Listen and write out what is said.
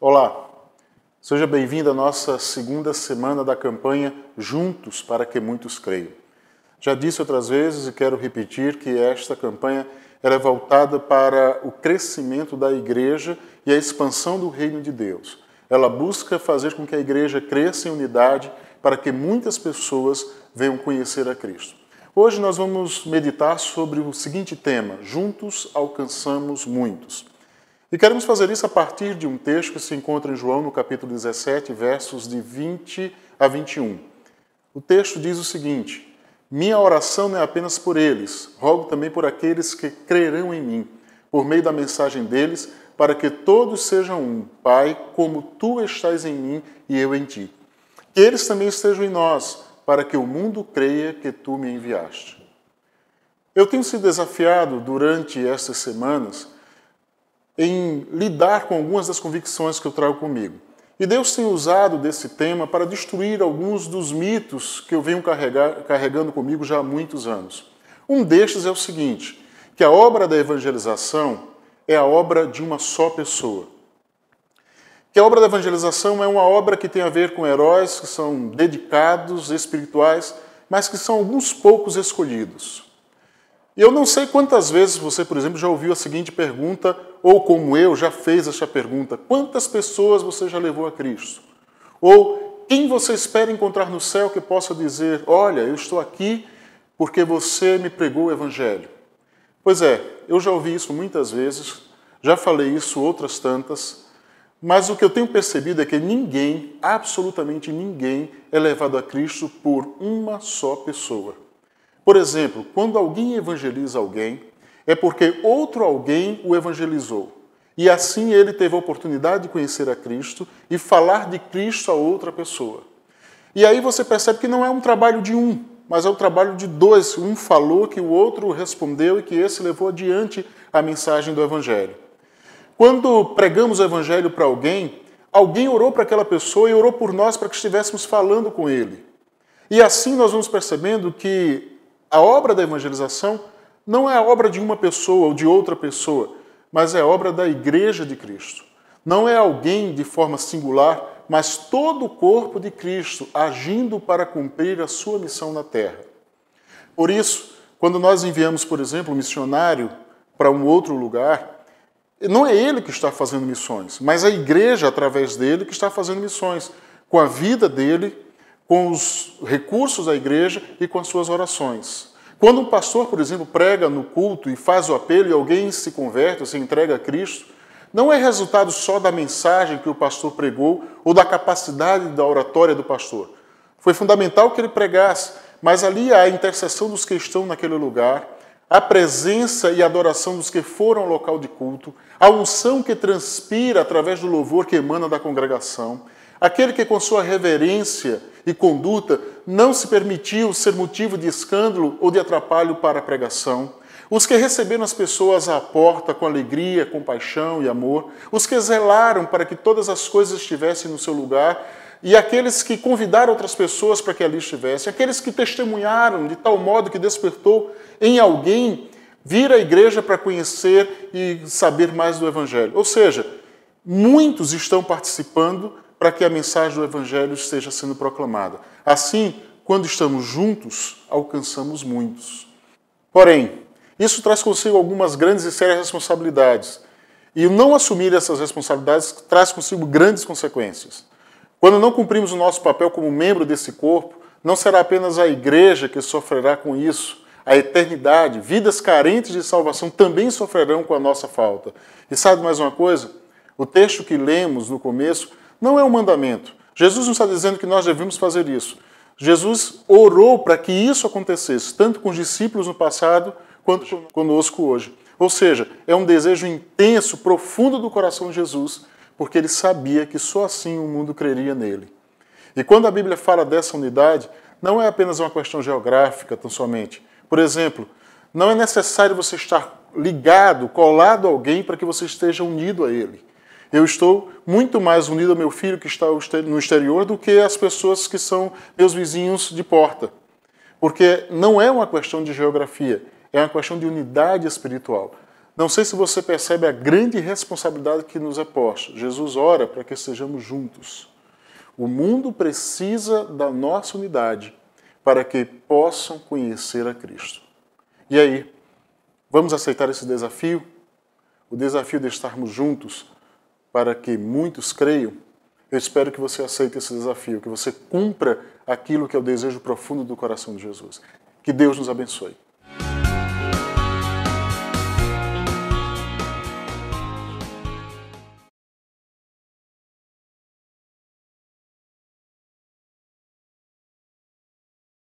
Olá, seja bem-vindo à nossa segunda semana da campanha Juntos para que Muitos Creiam. Já disse outras vezes e quero repetir que esta campanha era é voltada para o crescimento da igreja e a expansão do reino de Deus. Ela busca fazer com que a igreja cresça em unidade para que muitas pessoas venham conhecer a Cristo. Hoje nós vamos meditar sobre o seguinte tema: Juntos alcançamos muitos. E queremos fazer isso a partir de um texto que se encontra em João, no capítulo 17, versos de 20 a 21. O texto diz o seguinte: Minha oração não é apenas por eles, rogo também por aqueles que crerão em mim, por meio da mensagem deles, para que todos sejam um, Pai, como tu estás em mim e eu em ti. Que eles também estejam em nós, para que o mundo creia que tu me enviaste. Eu tenho sido desafiado durante estas semanas em lidar com algumas das convicções que eu trago comigo. E Deus tem usado desse tema para destruir alguns dos mitos que eu venho carregar, carregando comigo já há muitos anos. Um destes é o seguinte: que a obra da evangelização é a obra de uma só pessoa. Que a obra da evangelização é uma obra que tem a ver com heróis que são dedicados, espirituais, mas que são alguns poucos escolhidos. E eu não sei quantas vezes você, por exemplo, já ouviu a seguinte pergunta ou como eu, já fez esta pergunta: quantas pessoas você já levou a Cristo? Ou quem você espera encontrar no céu que possa dizer: Olha, eu estou aqui porque você me pregou o Evangelho? Pois é, eu já ouvi isso muitas vezes, já falei isso outras tantas, mas o que eu tenho percebido é que ninguém, absolutamente ninguém, é levado a Cristo por uma só pessoa. Por exemplo, quando alguém evangeliza alguém, é porque outro alguém o evangelizou. E assim ele teve a oportunidade de conhecer a Cristo e falar de Cristo a outra pessoa. E aí você percebe que não é um trabalho de um, mas é o um trabalho de dois. Um falou que o outro respondeu e que esse levou adiante a mensagem do Evangelho. Quando pregamos o Evangelho para alguém, alguém orou para aquela pessoa e orou por nós para que estivéssemos falando com ele. E assim nós vamos percebendo que a obra da evangelização não é obra de uma pessoa ou de outra pessoa, mas é obra da Igreja de Cristo. Não é alguém de forma singular, mas todo o corpo de Cristo agindo para cumprir a sua missão na terra. Por isso, quando nós enviamos, por exemplo, um missionário para um outro lugar, não é ele que está fazendo missões, mas a igreja, através dele, que está fazendo missões, com a vida dele, com os recursos da igreja e com as suas orações. Quando um pastor, por exemplo, prega no culto e faz o apelo e alguém se converte, se entrega a Cristo, não é resultado só da mensagem que o pastor pregou ou da capacidade da oratória do pastor. Foi fundamental que ele pregasse, mas ali há a intercessão dos que estão naquele lugar, a presença e adoração dos que foram ao local de culto, a unção que transpira através do louvor que emana da congregação, Aquele que, com sua reverência e conduta, não se permitiu ser motivo de escândalo ou de atrapalho para a pregação. Os que receberam as pessoas à porta com alegria, compaixão e amor. Os que zelaram para que todas as coisas estivessem no seu lugar e aqueles que convidaram outras pessoas para que ali estivessem, aqueles que testemunharam de tal modo que despertou em alguém vir à igreja para conhecer e saber mais do Evangelho. Ou seja, muitos estão participando para que a mensagem do Evangelho esteja sendo proclamada. Assim, quando estamos juntos, alcançamos muitos. Porém, isso traz consigo algumas grandes e sérias responsabilidades. E não assumir essas responsabilidades traz consigo grandes consequências. Quando não cumprimos o nosso papel como membro desse corpo, não será apenas a igreja que sofrerá com isso. A eternidade, vidas carentes de salvação também sofrerão com a nossa falta. E sabe mais uma coisa? O texto que lemos no começo não é um mandamento. Jesus não está dizendo que nós devemos fazer isso. Jesus orou para que isso acontecesse, tanto com os discípulos no passado quanto conosco hoje. Ou seja, é um desejo intenso, profundo do coração de Jesus, porque ele sabia que só assim o mundo creria nele. E quando a Bíblia fala dessa unidade, não é apenas uma questão geográfica tão somente. Por exemplo, não é necessário você estar ligado, colado a alguém para que você esteja unido a ele. Eu estou muito mais unido ao meu filho que está no exterior do que às pessoas que são meus vizinhos de porta. Porque não é uma questão de geografia, é uma questão de unidade espiritual. Não sei se você percebe a grande responsabilidade que nos é posta. Jesus ora para que sejamos juntos. O mundo precisa da nossa unidade para que possam conhecer a Cristo. E aí, vamos aceitar esse desafio? O desafio de estarmos juntos para que muitos creiam, eu espero que você aceite esse desafio, que você cumpra aquilo que é o desejo profundo do coração de Jesus. Que Deus nos abençoe.